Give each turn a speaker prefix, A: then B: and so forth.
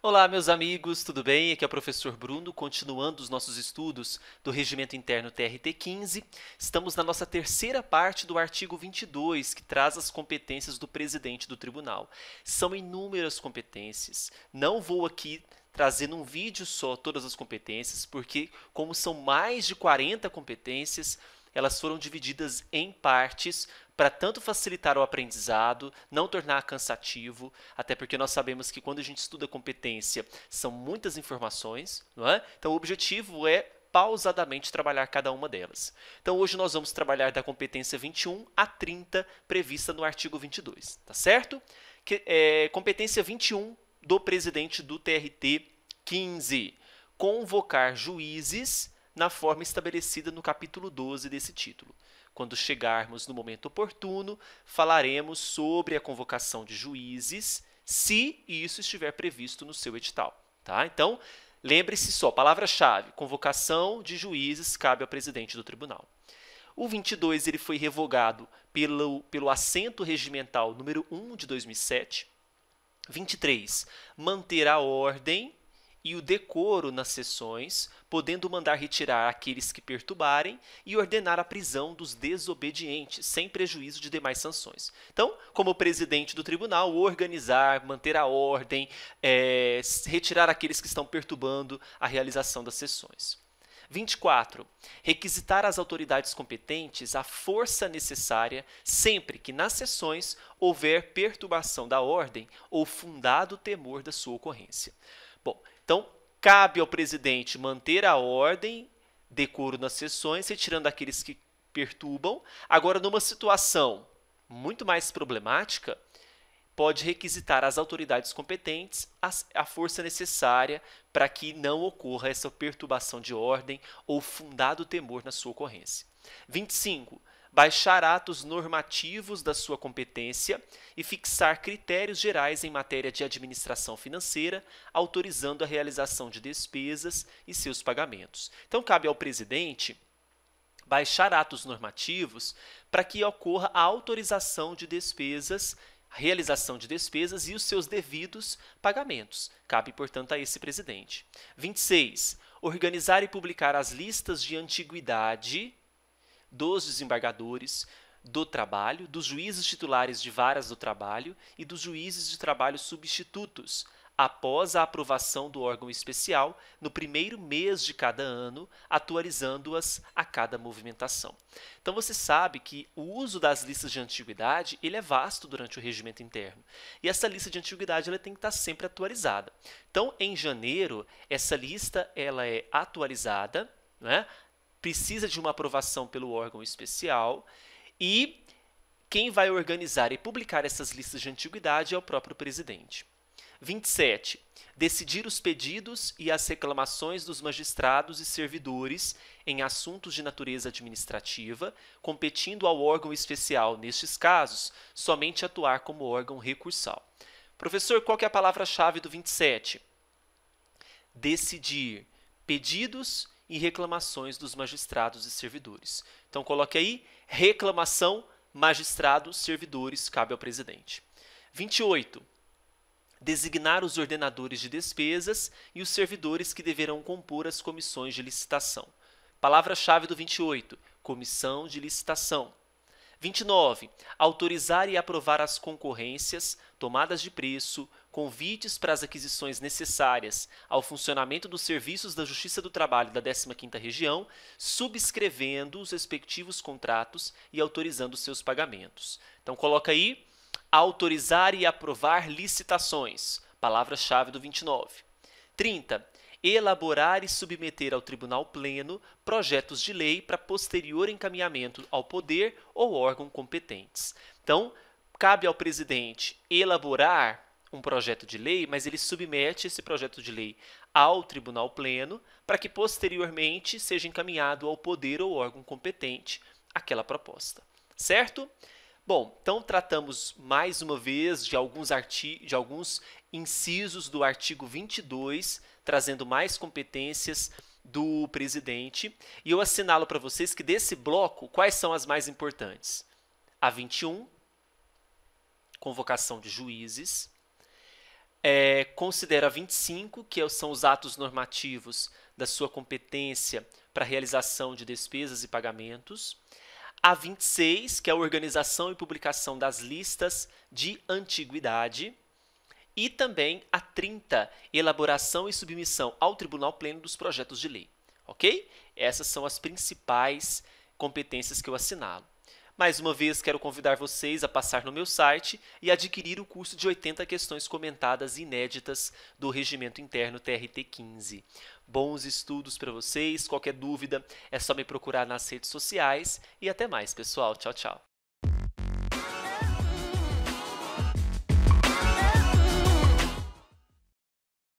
A: Olá, meus amigos, tudo bem? Aqui é o professor Bruno, continuando os nossos estudos do Regimento Interno TRT 15. Estamos na nossa terceira parte do artigo 22, que traz as competências do presidente do tribunal. São inúmeras competências. Não vou aqui trazer num vídeo só todas as competências, porque como são mais de 40 competências, elas foram divididas em partes para tanto facilitar o aprendizado, não tornar cansativo, até porque nós sabemos que quando a gente estuda competência, são muitas informações, não é? Então o objetivo é pausadamente trabalhar cada uma delas. Então hoje nós vamos trabalhar da competência 21 a 30 prevista no artigo 22, tá certo? Que, é, competência 21 do presidente do TRT 15, convocar juízes na forma estabelecida no capítulo 12 desse título. Quando chegarmos no momento oportuno, falaremos sobre a convocação de juízes, se isso estiver previsto no seu edital. Tá? Então, lembre-se só, palavra-chave, convocação de juízes cabe ao presidente do tribunal. O 22 ele foi revogado pelo, pelo assento regimental número 1 de 2007. 23. Manter a ordem e o decoro nas sessões, podendo mandar retirar aqueles que perturbarem e ordenar a prisão dos desobedientes, sem prejuízo de demais sanções. Então, como presidente do tribunal, organizar, manter a ordem, é, retirar aqueles que estão perturbando a realização das sessões. 24. Requisitar às autoridades competentes a força necessária sempre que nas sessões houver perturbação da ordem ou fundado temor da sua ocorrência. Bom, então cabe ao presidente manter a ordem, decoro nas sessões, retirando aqueles que perturbam. Agora, numa situação muito mais problemática, pode requisitar às autoridades competentes a, força necessária para que não ocorra essa perturbação de ordem ou fundado temor na sua ocorrência. 25 baixar atos normativos da sua competência e fixar critérios gerais em matéria de administração financeira, autorizando a realização de despesas e seus pagamentos. Então, cabe ao presidente baixar atos normativos para que ocorra a autorização de despesas realização de despesas e os seus devidos pagamentos. Cabe, portanto, a esse presidente. 26. Organizar e publicar as listas de antiguidade dos desembargadores do trabalho, dos juízes titulares de varas do trabalho e dos juízes de trabalho substitutos, após a aprovação do órgão especial no primeiro mês de cada ano, atualizando-as a cada movimentação. Então você sabe que o uso das listas de antiguidade ele é vasto durante o regimento interno e essa lista de antiguidade ela tem que estar sempre atualizada. Então em janeiro essa lista ela é atualizada, né? precisa de uma aprovação pelo órgão especial e quem vai organizar e publicar essas listas de antiguidade é o próprio presidente. 27. Decidir os pedidos e as reclamações dos magistrados e servidores em assuntos de natureza administrativa, competindo ao órgão especial, nestes casos, somente atuar como órgão recursal. Professor, qual é a palavra-chave do 27? Decidir pedidos e reclamações dos magistrados e servidores. Então, coloque aí reclamação, magistrados, servidores, cabe ao presidente. 28. Designar os ordenadores de despesas e os servidores que deverão compor as comissões de licitação. Palavra-chave do 28: Comissão de Licitação. 29. Autorizar e aprovar as concorrências, tomadas de preço, convites para as aquisições necessárias ao funcionamento dos serviços da Justiça do Trabalho da 15ª Região, subscrevendo os respectivos contratos e autorizando seus pagamentos. Então coloca aí autorizar e aprovar licitações, palavra-chave do 29. 30. Elaborar e submeter ao Tribunal Pleno projetos de lei para posterior encaminhamento ao poder ou órgão competentes. Então, cabe ao presidente elaborar um projeto de lei, mas ele submete esse projeto de lei ao Tribunal Pleno para que posteriormente seja encaminhado ao poder ou órgão competente aquela proposta. Certo? Bom, então tratamos mais uma vez de alguns, de alguns incisos do artigo 22, trazendo mais competências do presidente. E eu assinalo para vocês que desse bloco, quais são as mais importantes? A 21, convocação de juízes é, considera 25, que é são os atos normativos da sua competência para realização de despesas e pagamentos, a 26, que é a organização e publicação das listas de antiguidade, e também a 30, elaboração e submissão ao Tribunal Pleno dos projetos de lei. Ok? Essas são as principais competências que eu assinalo. Mais uma vez, quero convidar vocês a passar no meu site e adquirir o curso de 80 questões comentadas inéditas do Regimento Interno TRT 15. Bons estudos para vocês. Qualquer dúvida é só me procurar nas redes sociais. E até mais, pessoal. Tchau, tchau.